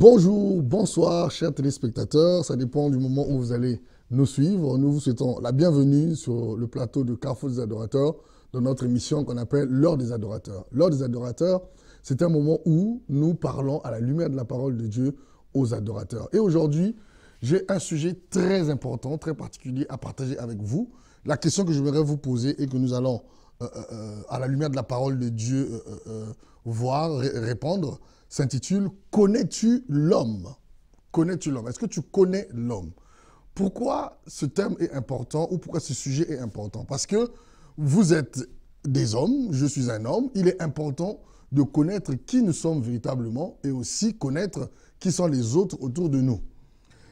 Bonjour, bonsoir, chers téléspectateurs. Ça dépend du moment où vous allez nous suivre. Nous vous souhaitons la bienvenue sur le plateau de Carrefour des Adorateurs dans notre émission qu'on appelle L'heure des Adorateurs. L'heure des Adorateurs, c'est un moment où nous parlons à la lumière de la parole de Dieu aux adorateurs. Et aujourd'hui, j'ai un sujet très important, très particulier à partager avec vous. La question que je voudrais vous poser et que nous allons euh, euh, à la lumière de la parole de Dieu, euh, voir, répondre, s'intitule Connais-tu l'homme Connais-tu l'homme Est-ce que tu connais l'homme Pourquoi ce terme est important ou pourquoi ce sujet est important Parce que vous êtes des hommes, je suis un homme, il est important de connaître qui nous sommes véritablement et aussi connaître qui sont les autres autour de nous.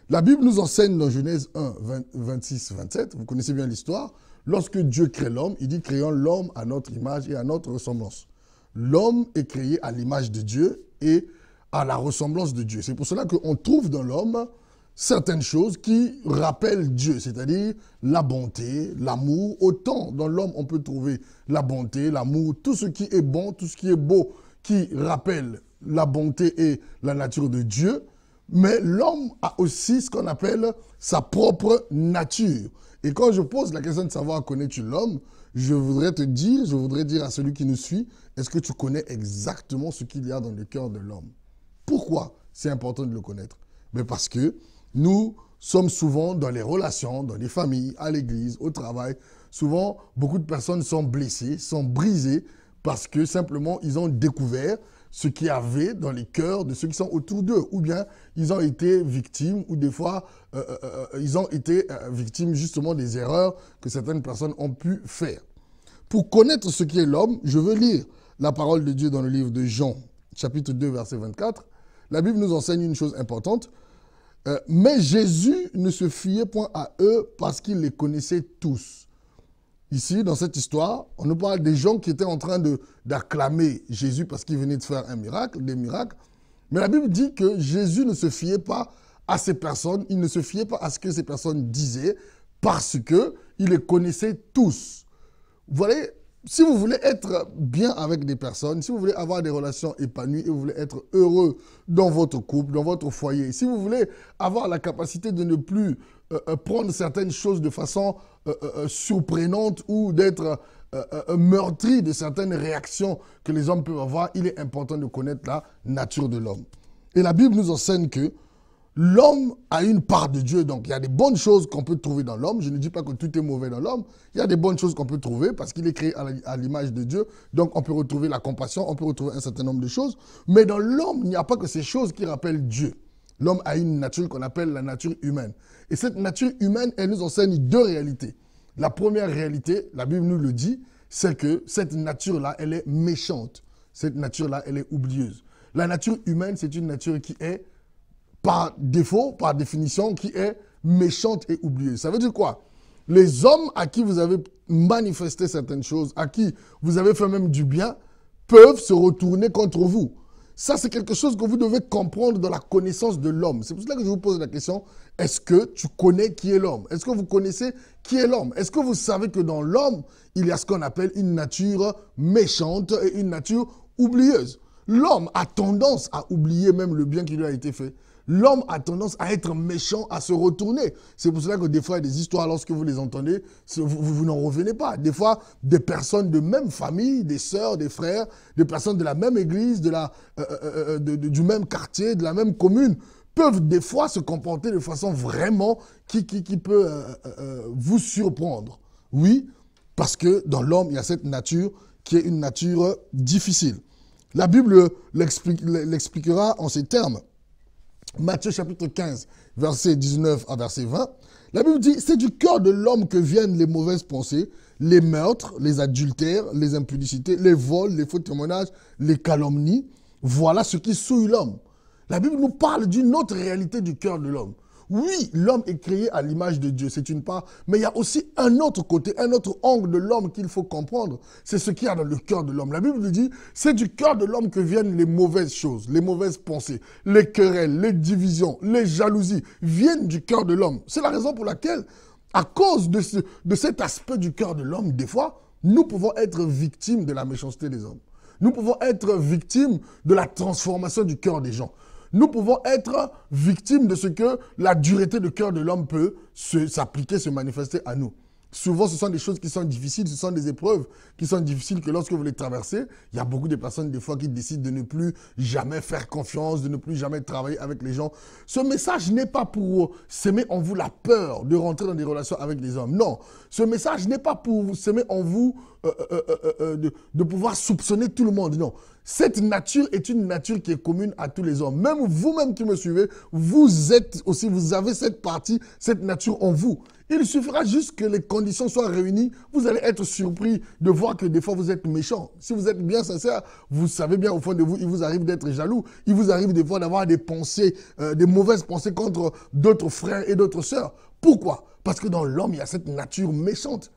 La Bible nous enseigne dans Genèse 1, 26, 27, vous connaissez bien l'histoire, Lorsque Dieu crée l'homme, il dit créons l'homme à notre image et à notre ressemblance. L'homme est créé à l'image de Dieu et à la ressemblance de Dieu. C'est pour cela qu'on trouve dans l'homme certaines choses qui rappellent Dieu, c'est-à-dire la bonté, l'amour. Autant dans l'homme on peut trouver la bonté, l'amour, tout ce qui est bon, tout ce qui est beau, qui rappelle la bonté et la nature de Dieu. Mais l'homme a aussi ce qu'on appelle sa propre nature. Et quand je pose la question de savoir connais-tu l'homme, je voudrais te dire, je voudrais dire à celui qui nous suit, est-ce que tu connais exactement ce qu'il y a dans le cœur de l'homme Pourquoi c'est important de le connaître Mais parce que nous sommes souvent dans les relations, dans les familles, à l'église, au travail. Souvent, beaucoup de personnes sont blessées, sont brisées parce que simplement ils ont découvert ce qu'il y avait dans les cœurs de ceux qui sont autour d'eux. Ou bien ils ont été victimes, ou des fois euh, euh, euh, ils ont été victimes justement des erreurs que certaines personnes ont pu faire. Pour connaître ce qu'est l'homme, je veux lire la parole de Dieu dans le livre de Jean, chapitre 2, verset 24. La Bible nous enseigne une chose importante. mais Jésus ne se fiait point à eux parce qu'il les connaissait tous. Ici, dans cette histoire, on nous parle des gens qui étaient en train d'acclamer Jésus parce qu'il venait de faire un miracle, des miracles. Mais la Bible dit que Jésus ne se fiait pas à ces personnes, il ne se fiait pas à ce que ces personnes disaient parce qu'il les connaissait tous. Vous voyez, si vous voulez être bien avec des personnes, si vous voulez avoir des relations épanouies et vous voulez être heureux dans votre couple, dans votre foyer, si vous voulez avoir la capacité de ne plus euh, euh, prendre certaines choses de façon euh, surprenante ou d'être meurtri de certaines réactions que les hommes peuvent avoir, il est important de connaître la nature de l'homme. Et la Bible nous enseigne que l'homme a une part de Dieu. Donc il y a des bonnes choses qu'on peut trouver dans l'homme. Je ne dis pas que tout est mauvais dans l'homme. Il y a des bonnes choses qu'on peut trouver parce qu'il est créé à l'image de Dieu. Donc on peut retrouver la compassion, on peut retrouver un certain nombre de choses. Mais dans l'homme, il n'y a pas que ces choses qui rappellent Dieu. L'homme a une nature qu'on appelle la nature humaine. Et cette nature humaine, elle nous enseigne deux réalités. La première réalité, la Bible nous le dit, c'est que cette nature-là, elle est méchante. Cette nature-là, elle est oublieuse. La nature humaine, c'est une nature qui est, par défaut, par définition, qui est méchante et oublieuse. Ça veut dire quoi Les hommes à qui vous avez manifesté certaines choses, à qui vous avez fait même du bien, peuvent se retourner contre vous. Ça, c'est quelque chose que vous devez comprendre dans la connaissance de l'homme. C'est pour cela que je vous pose la question, est-ce que tu connais qui est l'homme Est-ce que vous connaissez qui est l'homme Est-ce que vous savez que dans l'homme, il y a ce qu'on appelle une nature méchante et une nature oublieuse L'homme a tendance à oublier même le bien qui lui a été fait l'homme a tendance à être méchant, à se retourner. C'est pour cela que des fois, il y a des histoires, lorsque vous les entendez, vous, vous, n'en revenez pas. Des fois, des personnes de même famille, des sœurs, des frères, des personnes de la même église, de la, euh, euh, euh, du même quartier, de la même commune, peuvent des fois se comporter de façon vraiment qui, qui, peut vous surprendre. Oui, parce que dans l'homme, il y a cette nature qui est une nature difficile. La Bible l'expliquera en ces termes. Matthieu chapitre 15, verset 19 à verset 20, la Bible dit, c'est du cœur de l'homme que viennent les mauvaises pensées, les meurtres, les adultères, les impudicités, les vols, les faux témoignages, les calomnies. Voilà ce qui souille l'homme. La Bible nous parle d'une autre réalité du cœur de l'homme. Oui, l'homme est créé à l'image de Dieu, c'est une part, mais il y a aussi un autre côté, un autre angle de l'homme qu'il faut comprendre. C'est ce qu'il y a dans le cœur de l'homme. La Bible dit, c'est du cœur de l'homme que viennent les mauvaises choses, les mauvaises pensées, les querelles, les divisions, les jalousies, viennent du cœur de l'homme. C'est la raison pour laquelle, à cause de, de cet aspect du cœur de l'homme, des fois, nous pouvons être victimes de la méchanceté des hommes. Nous pouvons être victimes de la transformation du cœur des gens nous pouvons être victimes de ce que la dureté de cœur de l'homme peut s'appliquer, se, se manifester à nous. Souvent, ce sont des choses qui sont difficiles, ce sont des épreuves qui sont difficiles que lorsque vous les traversez, il y a beaucoup de personnes des fois qui décident de ne plus jamais faire confiance, de ne plus jamais travailler avec les gens. Ce message n'est pas pour semer en vous la peur de rentrer dans des relations avec les hommes. Non, ce message n'est pas pour semer en vous euh, euh, euh, de, de pouvoir soupçonner tout le monde. Non, cette nature est une nature qui est commune à tous les hommes. Même vous-même qui me suivez, vous êtes aussi, vous avez cette partie, cette nature en vous. Il suffira juste que les conditions soient réunies. Vous allez être surpris de voir que des fois vous êtes méchant. Si vous êtes bien sincère, vous savez bien au fond de vous, il vous arrive d'être jaloux. Il vous arrive des fois d'avoir des pensées, euh, des mauvaises pensées contre d'autres frères et d'autres sœurs. Pourquoi Parce que dans l'homme, il y a cette nature méchante.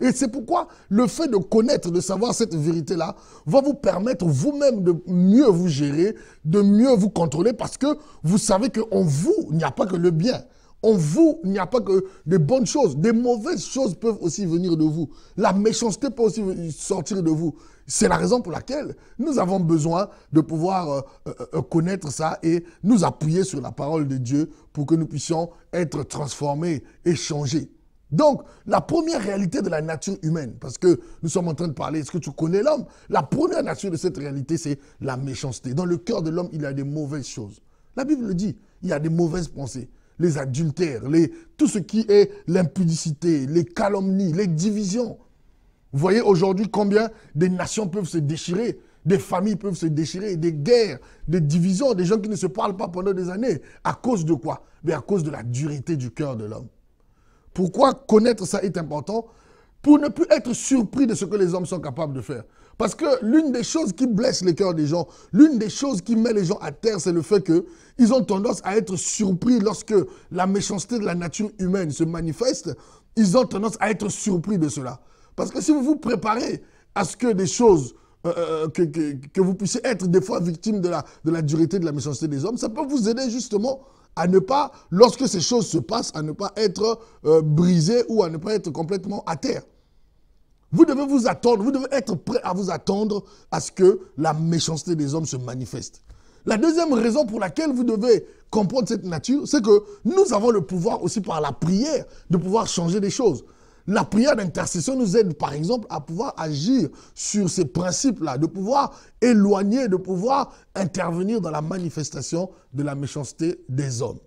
Et c'est pourquoi le fait de connaître, de savoir cette vérité-là, va vous permettre vous-même de mieux vous gérer, de mieux vous contrôler, parce que vous savez qu'en vous, il n'y a pas que le bien. En vous, il n'y a pas que des bonnes choses. Des mauvaises choses peuvent aussi venir de vous. La méchanceté peut aussi sortir de vous. C'est la raison pour laquelle nous avons besoin de pouvoir euh, euh, euh, connaître ça et nous appuyer sur la parole de Dieu pour que nous puissions être transformés et changés. Donc, la première réalité de la nature humaine, parce que nous sommes en train de parler, est-ce que tu connais l'homme La première nature de cette réalité, c'est la méchanceté. Dans le cœur de l'homme, il y a des mauvaises choses. La Bible le dit, il y a des mauvaises pensées les adultères, les, tout ce qui est l'impudicité, les calomnies, les divisions. Vous voyez aujourd'hui combien des nations peuvent se déchirer, des familles peuvent se déchirer, des guerres, des divisions, des gens qui ne se parlent pas pendant des années. À cause de quoi Mais à cause de la dureté du cœur de l'homme. Pourquoi connaître ça est important Pour ne plus être surpris de ce que les hommes sont capables de faire. Parce que l'une des choses qui blesse les cœurs des gens, l'une des choses qui met les gens à terre, c'est le fait qu'ils ont tendance à être surpris lorsque la méchanceté de la nature humaine se manifeste. Ils ont tendance à être surpris de cela. Parce que si vous vous préparez à ce que des choses, euh, euh, euh, que, vous puissiez être des fois victime de la, de la dureté, de la méchanceté des hommes, ça peut vous aider justement à ne pas, lorsque ces choses se passent, à ne pas être brisé ou à ne pas être complètement à terre. Vous devez vous attendre, vous devez être prêt à vous attendre à ce que la méchanceté des hommes se manifeste. La deuxième raison pour laquelle vous devez comprendre cette nature, c'est que nous avons le pouvoir aussi par la prière de pouvoir changer des choses. La prière d'intercession nous aide, par exemple, à pouvoir agir sur ces principes-là, de pouvoir éloigner, de pouvoir intervenir dans la manifestation de la méchanceté des hommes.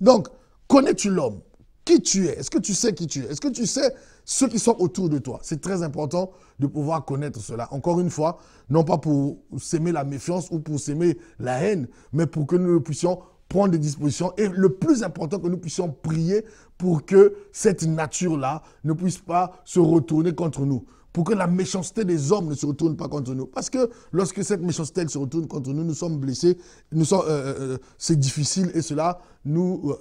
Donc, connais-tu l'homme qui tu es Est-ce que tu sais qui tu es Est-ce que tu sais ceux qui sont autour de toi C'est très important de pouvoir connaître cela. Encore une fois, non pas pour s'aimer la méfiance ou pour s'aimer la haine, mais pour que nous puissions prendre des dispositions et le plus important que nous puissions prier pour que cette nature-là ne puisse pas se retourner contre nous pour que la méchanceté des hommes ne se retourne pas contre nous. Parce que lorsque cette méchanceté se retourne contre nous, nous sommes blessés, nous sommes, euh, euh, euh, c'est difficile et cela nous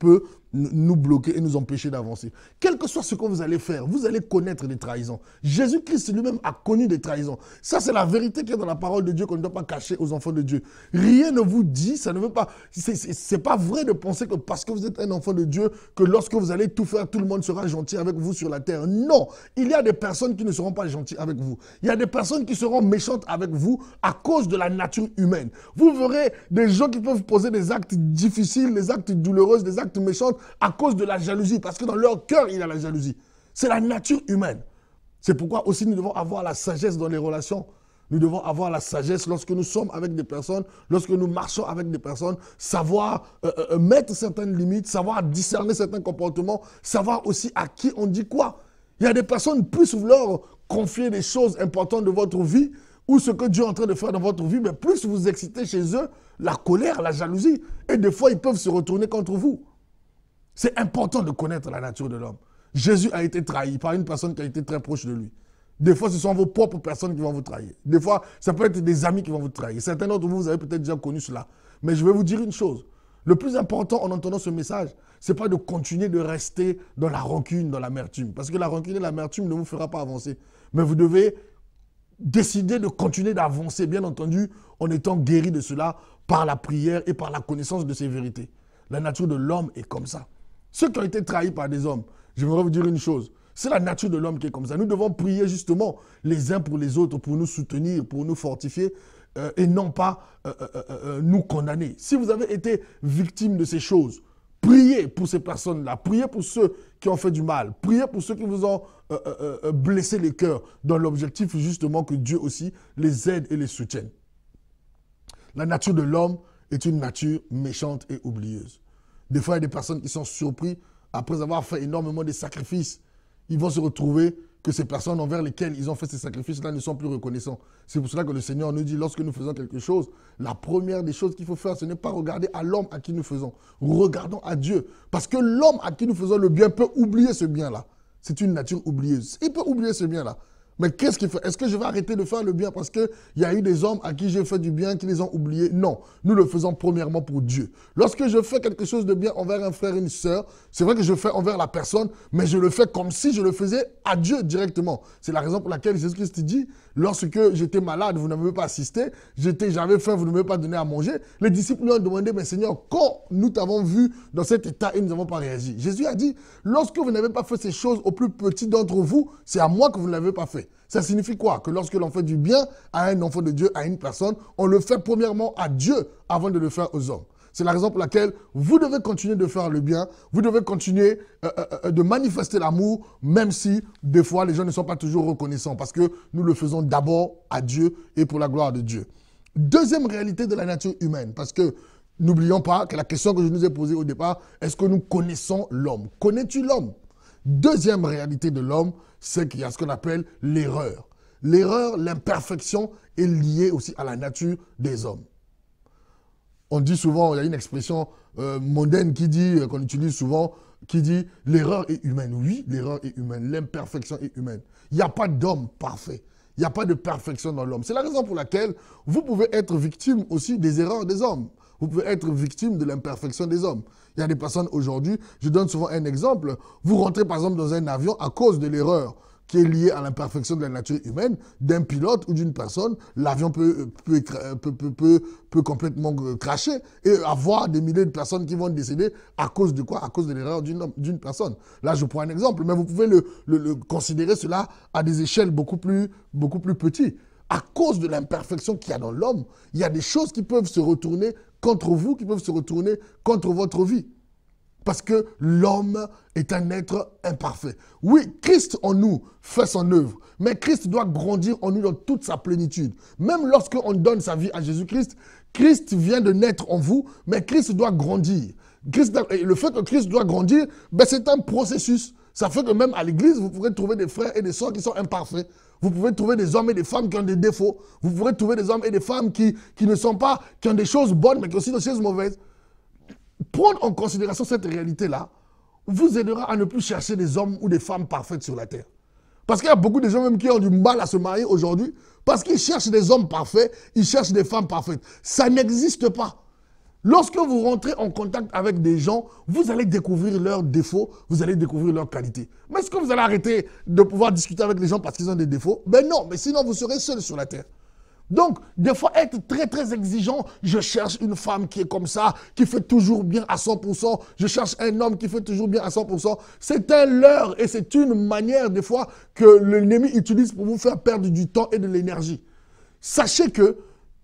peut nous bloquer et nous empêcher d'avancer. Quel que soit ce que vous allez faire, vous allez connaître des trahisons. Jésus-Christ lui-même a connu des trahisons. Ça, c'est la vérité qui est dans la parole de Dieu qu'on ne doit pas cacher aux enfants de Dieu. Rien ne vous dit, ça ne veut pas... C'est pas vrai de penser que parce que vous êtes un enfant de Dieu, que lorsque vous allez tout faire, tout le monde sera gentil avec vous sur la terre. Non, il y a des personnes qui ne seront pas gentilles avec vous. Il y a des personnes qui seront méchantes avec vous à cause de la nature humaine. Vous verrez des gens qui peuvent poser des actes difficiles, des actes douloureux, des actes méchants à cause de la jalousie, parce que dans leur cœur, il y a la jalousie. C'est la nature humaine. C'est pourquoi aussi nous devons avoir la sagesse dans les relations. Nous devons avoir la sagesse lorsque nous sommes avec des personnes, lorsque nous marchons avec des personnes, savoir euh, euh, euh, mettre certaines limites, savoir discerner certains comportements, savoir aussi à qui on dit quoi. Il y a des personnes, plus vous leur confiez des choses importantes de votre vie ou ce que Dieu est en train de faire dans votre vie, mais plus vous excitez chez eux la colère, la jalousie. Et des fois, ils peuvent se retourner contre vous. C'est important de connaître la nature de l'homme. Jésus a été trahi par une personne qui a été très proche de lui. Des fois, ce sont vos propres personnes qui vont vous trahir. Des fois, ça peut être des amis qui vont vous trahir. Certains d'entre vous, vous avez peut-être déjà connu cela. Mais je vais vous dire une chose. Le plus important en entendant ce message, c'est pas de continuer de rester dans la rancune, dans l'amertume. Parce que la rancune et l'amertume ne vous fera pas avancer. Mais vous devez décider de continuer d'avancer, bien entendu, en étant guéri de cela par la prière et par la connaissance de ces vérités. La nature de l'homme est comme ça. Ceux qui ont été trahis par des hommes, je voudrais vous dire une chose. C'est la nature de l'homme qui est comme ça. Nous devons prier justement les uns pour les autres, pour nous soutenir, pour nous fortifier euh, et non pas euh, euh, nous condamner. Si vous avez été victime de ces choses, priez pour ces personnes-là, priez pour ceux qui ont fait du mal, priez pour ceux qui vous ont blessé les cœurs, dans l'objectif justement que Dieu aussi les aide et les soutienne. La nature de l'homme est une nature méchante et oublieuse. Des fois, il y a des personnes qui sont surpris après avoir fait énormément de sacrifices. Ils vont se retrouver que ces personnes envers lesquelles ils ont fait ces sacrifices-là ne sont plus reconnaissants. C'est pour cela que le Seigneur nous dit, lorsque nous faisons quelque chose, la première des choses qu'il faut faire, ce n'est pas regarder à l'homme à qui nous faisons. Regardons à Dieu. Parce que l'homme à qui nous faisons le bien peut oublier ce bien-là. C'est une nature oublieuse. Il peut oublier ce bien-là. Mais qu'est-ce qu'il fait Est-ce que je vais arrêter de faire le bien parce qu'il y a eu des hommes à qui j'ai fait du bien qui les ont oubliés Non, nous le faisons premièrement pour Dieu. Lorsque je fais quelque chose de bien envers un frère et une sœur, c'est vrai que je fais envers la personne, mais je le fais comme si je le faisais à Dieu directement. C'est la raison pour laquelle Jésus-Christ dit, lorsque j'étais malade, vous n'avez pas assisté, j'avais faim, vous ne m'avez pas donné à manger. Les disciples lui ont demandé, mais Seigneur, quand nous t'avons vu dans cet état et nous n'avons pas réagi Jésus a dit, lorsque vous n'avez pas fait ces choses au plus petit d'entre vous, c'est à moi que vous ne l'avez pas fait. Ça signifie quoi Que lorsque l'on fait du bien à un enfant de Dieu, à une personne, on le fait premièrement à Dieu avant de le faire aux hommes. C'est la raison pour laquelle vous devez continuer de faire le bien, vous devez continuer euh, euh, euh, de manifester l'amour, même si des fois les gens ne sont pas toujours reconnaissants, parce que nous le faisons d'abord à Dieu et pour la gloire de Dieu. Deuxième réalité de la nature humaine, parce que n'oublions pas que la question que je nous ai posée au départ, est-ce que nous connaissons l'homme Connais-tu l'homme Deuxième réalité de l'homme, c'est qu'il y a ce qu'on appelle l'erreur. L'erreur, l'imperfection est liée aussi à la nature des hommes. On dit souvent, il y a une expression euh, moderne qui dit, euh, qu'on utilise souvent, qui dit l'erreur est humaine. Oui, l'erreur est humaine, l'imperfection est humaine. Il n'y a pas d'homme parfait. Il n'y a pas de perfection dans l'homme. C'est la raison pour laquelle vous pouvez être victime aussi des erreurs des hommes. Vous pouvez être victime de l'imperfection des hommes. Il y a des personnes aujourd'hui, je donne souvent un exemple, vous rentrez par exemple dans un avion à cause de l'erreur qui est liée à l'imperfection de la nature humaine d'un pilote ou d'une personne, l'avion peut peut, peut, peut, peut, complètement cracher et avoir des milliers de personnes qui vont décéder à cause de quoi À cause de l'erreur d'une personne. Là, je prends un exemple, mais vous pouvez le, le, considérer cela à des échelles beaucoup plus, beaucoup plus petites à cause de l'imperfection qu'il y a dans l'homme, il y a des choses qui peuvent se retourner contre vous, qui peuvent se retourner contre votre vie. Parce que l'homme est un être imparfait. Oui, Christ en nous fait son œuvre, mais Christ doit grandir en nous dans toute sa plénitude. Même lorsque on donne sa vie à Jésus-Christ, Christ vient de naître en vous, mais Christ doit grandir. Christ, le fait que Christ doit grandir, ben, c'est un processus. Ça fait que même à l'église, vous pourrez trouver des frères et des sœurs qui sont imparfaits. Vous pouvez trouver des hommes et des femmes qui ont des défauts. Vous pourrez trouver des hommes et des femmes qui, ne sont pas, qui ont des choses bonnes, mais qui ont aussi des choses mauvaises. Prendre en considération cette réalité-là vous aidera à ne plus chercher des hommes ou des femmes parfaits sur la terre. Parce qu'il y a beaucoup de gens même qui ont du mal à se marier aujourd'hui parce qu'ils cherchent des hommes parfaits, ils cherchent des femmes parfaites. Ça n'existe pas. Lorsque vous rentrez en contact avec des gens, vous allez découvrir leurs défauts, vous allez découvrir leurs qualités. Mais est-ce que vous allez arrêter de pouvoir discuter avec les gens parce qu'ils ont des défauts Ben non, mais sinon vous serez seul sur la terre. Donc, des fois, être très, très exigeant, je cherche une femme qui est comme ça, qui fait toujours bien à 100%, je cherche un homme qui fait toujours bien à 100%, c'est un leurre et c'est une manière, des fois, que l'ennemi utilise pour vous faire perdre du temps et de l'énergie. Sachez que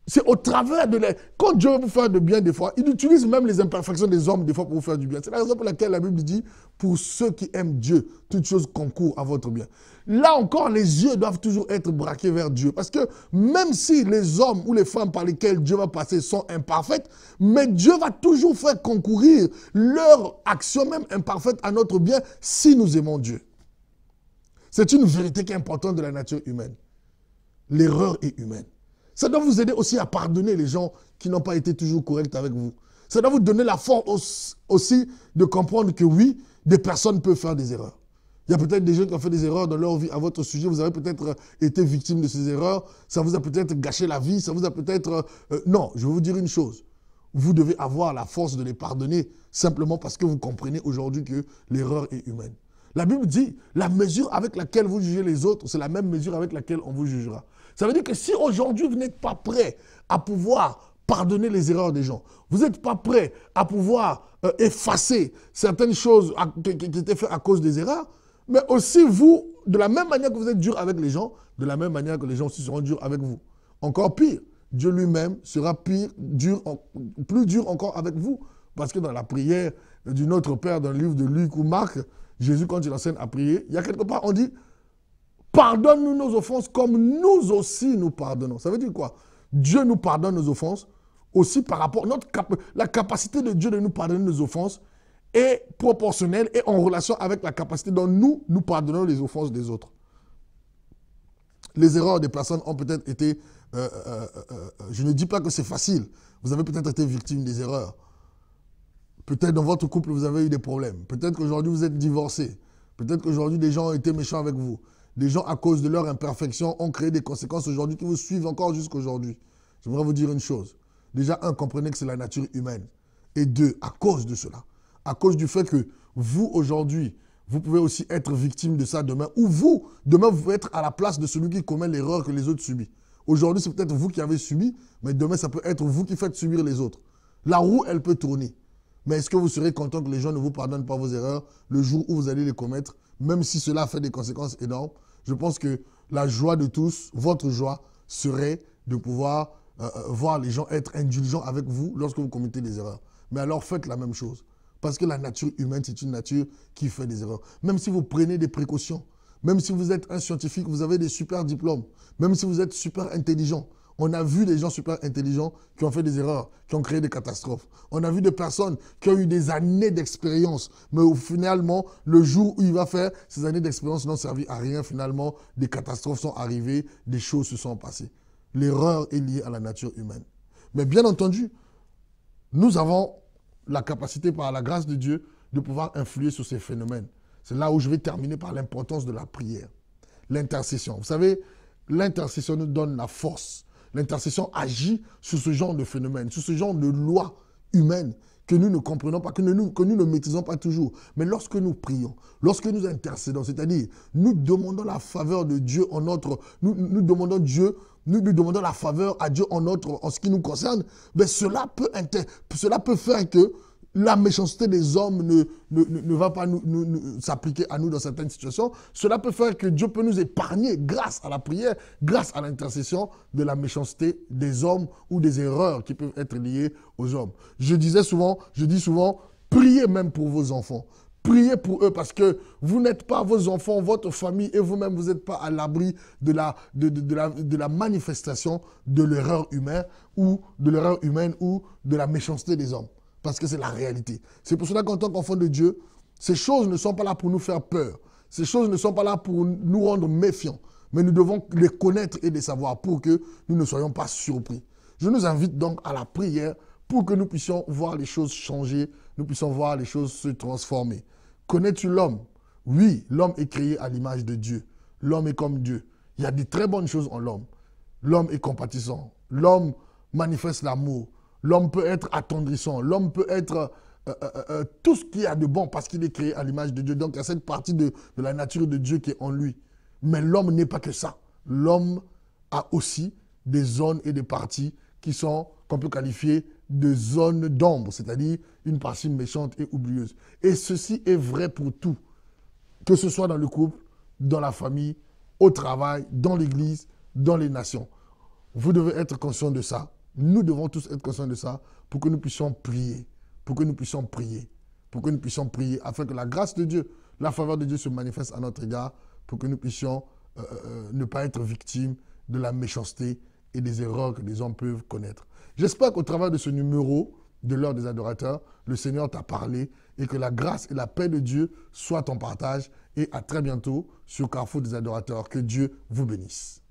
c'est au travers de la... Quand Dieu veut vous faire du bien des fois, il utilise même les imperfections des hommes des fois pour vous faire du bien. C'est la raison pour laquelle la Bible dit, pour ceux qui aiment Dieu, toute chose concourt à votre bien. Là encore, les yeux doivent toujours être braqués vers Dieu. Parce que même si les hommes ou les femmes par lesquels Dieu va passer sont imparfaites, mais Dieu va toujours faire concourir leur action même imparfaite à notre bien si nous aimons Dieu. C'est une vérité qui est importante de la nature humaine. L'erreur est humaine. Ça doit vous aider aussi à pardonner les gens qui n'ont pas été toujours corrects avec vous. Ça doit vous donner la force aussi de comprendre que oui, des personnes peuvent faire des erreurs. Il y a peut-être des gens qui ont fait des erreurs dans leur vie à votre sujet. Vous avez peut-être euh, été victime de ces erreurs. Ça vous a peut-être gâché la vie. Ça vous a peut-être... Euh, euh, non, je vais vous dire une chose. Vous devez avoir la force de les pardonner simplement parce que vous comprenez aujourd'hui que l'erreur est humaine. La Bible dit, la mesure avec laquelle vous jugez les autres, c'est la même mesure avec laquelle on vous jugera. Ça veut dire que si aujourd'hui vous n'êtes pas prêt à pouvoir pardonner les erreurs des gens, vous n'êtes pas prêt à pouvoir euh, effacer certaines choses qui, étaient faites à cause des erreurs, mais aussi vous, de la même manière que vous êtes dur avec les gens, de la même manière que les gens aussi seront durs avec vous. Encore pire, Dieu lui-même sera pire, dur, plus dur encore avec vous. Parce que dans la prière du Notre Père, dans le livre de Luc ou Marc, Jésus, quand il enseigne à prier, il y a quelque part, on dit, pardonne-nous nos offenses comme nous aussi nous pardonnons. Ça veut dire quoi Dieu nous pardonne nos offenses aussi par rapport notre cap la capacité de Dieu de nous pardonner nos offenses est proportionnelle et en relation avec la capacité dont nous nous pardonnons les offenses des autres. Les erreurs des personnes ont peut-être été euh, euh, euh, je ne dis pas que c'est facile. Vous avez peut-être été victime des erreurs. Peut-être dans votre couple, vous avez eu des problèmes. Peut-être qu'aujourd'hui, vous êtes divorcé. Peut-être qu'aujourd'hui, des gens ont été méchants avec vous. Les gens, à cause de leur imperfection, ont créé des conséquences aujourd'hui qui vous suivent encore jusqu'aujourd'hui. Je voudrais vous dire une chose. Déjà, un, comprenez que c'est la nature humaine. Et deux, à cause de cela, à cause du fait que vous, aujourd'hui, vous pouvez aussi être victime de ça demain, ou vous, demain, vous pouvez être à la place de celui qui commet l'erreur que les autres subissent. Aujourd'hui, c'est peut-être vous qui avez subi, mais demain, ça peut être vous qui faites subir les autres. La roue, elle peut tourner. Mais est-ce que vous serez content que les gens ne vous pardonnent pas vos erreurs le jour où vous allez les commettre, même si cela fait des conséquences énormes je pense que la joie de tous, votre joie, serait de pouvoir euh, euh, voir les gens être indulgents avec vous lorsque vous commettez des erreurs. Mais alors faites la même chose. Parce que la nature humaine, c'est une nature qui fait des erreurs. Même si vous prenez des précautions, même si vous êtes un scientifique, vous avez des super diplômes, même si vous êtes super intelligent, on a vu des gens super intelligents qui ont fait des erreurs, qui ont créé des catastrophes. On a vu des personnes qui ont eu des années d'expérience, mais finalement, le jour où il va faire, ces années d'expérience n'ont servi à rien. Finalement, des catastrophes sont arrivées, des choses se sont passées. L'erreur est liée à la nature humaine. Mais bien entendu, nous avons la capacité, par la grâce de Dieu, de pouvoir influer sur ces phénomènes. C'est là où je vais terminer par l'importance de la prière, l'intercession. Vous savez, l'intercession nous donne la force L'intercession agit sur ce genre de phénomène, sur ce genre de loi humaine que nous ne comprenons pas, que nous, ne maîtrisons pas toujours. Mais lorsque nous prions, lorsque nous intercédons, c'est-à-dire nous demandons la faveur de Dieu en notre, nous, nous demandons Dieu, nous, demandons la faveur à Dieu en notre, en ce qui nous concerne, mais ben cela peut, cela peut faire que la méchanceté des hommes ne, ne, va pas nous, s'appliquer à nous dans certaines situations. Cela peut faire que Dieu peut nous épargner grâce à la prière, grâce à l'intercession de la méchanceté des hommes ou des erreurs qui peuvent être liées aux hommes. Je disais souvent, je dis souvent, priez même pour vos enfants. Priez pour eux parce que vous n'êtes pas vos enfants, votre famille et vous-même, vous n'êtes pas à l'abri de la, de la manifestation de l'erreur humaine ou de l'erreur humaine ou de la méchanceté des hommes. Parce que c'est la réalité. C'est pour cela qu'en tant qu'enfant de Dieu, ces choses ne sont pas là pour nous faire peur. Ces choses ne sont pas là pour nous rendre méfiants. Mais nous devons les connaître et les savoir pour que nous ne soyons pas surpris. Je nous invite donc à la prière pour que nous puissions voir les choses changer, nous puissions voir les choses se transformer. Connais-tu l'homme Oui, l'homme est créé à l'image de Dieu. L'homme est comme Dieu. Il y a des très bonnes choses en l'homme. L'homme est compatissant. L'homme manifeste l'amour. L'homme peut être attendrissant, l'homme peut être euh, euh, euh, tout ce qu'il y a de bon parce qu'il est créé à l'image de Dieu. Donc il y a cette partie de, de la nature de Dieu qui est en lui. Mais l'homme n'est pas que ça. L'homme a aussi des zones et des parties qui sont, qu'on peut qualifier de zones d'ombre, c'est-à-dire une partie méchante et oublieuse. Et ceci est vrai pour tout, que ce soit dans le couple, dans la famille, au travail, dans l'église, dans les nations. Vous devez être conscient de ça nous devons tous être conscients de ça pour que nous puissions prier, pour que nous puissions prier, pour que nous puissions prier, afin que la grâce de Dieu, la faveur de Dieu se manifeste à notre égard, pour que nous puissions euh, euh, euh, ne pas être victimes de la méchanceté et des erreurs que les hommes peuvent connaître. J'espère qu'au travers de ce numéro de l'heure des adorateurs, le Seigneur t'a parlé et que la grâce et la paix de Dieu soient ton partage. Et à très bientôt sur Carrefour des adorateurs. Que Dieu vous bénisse.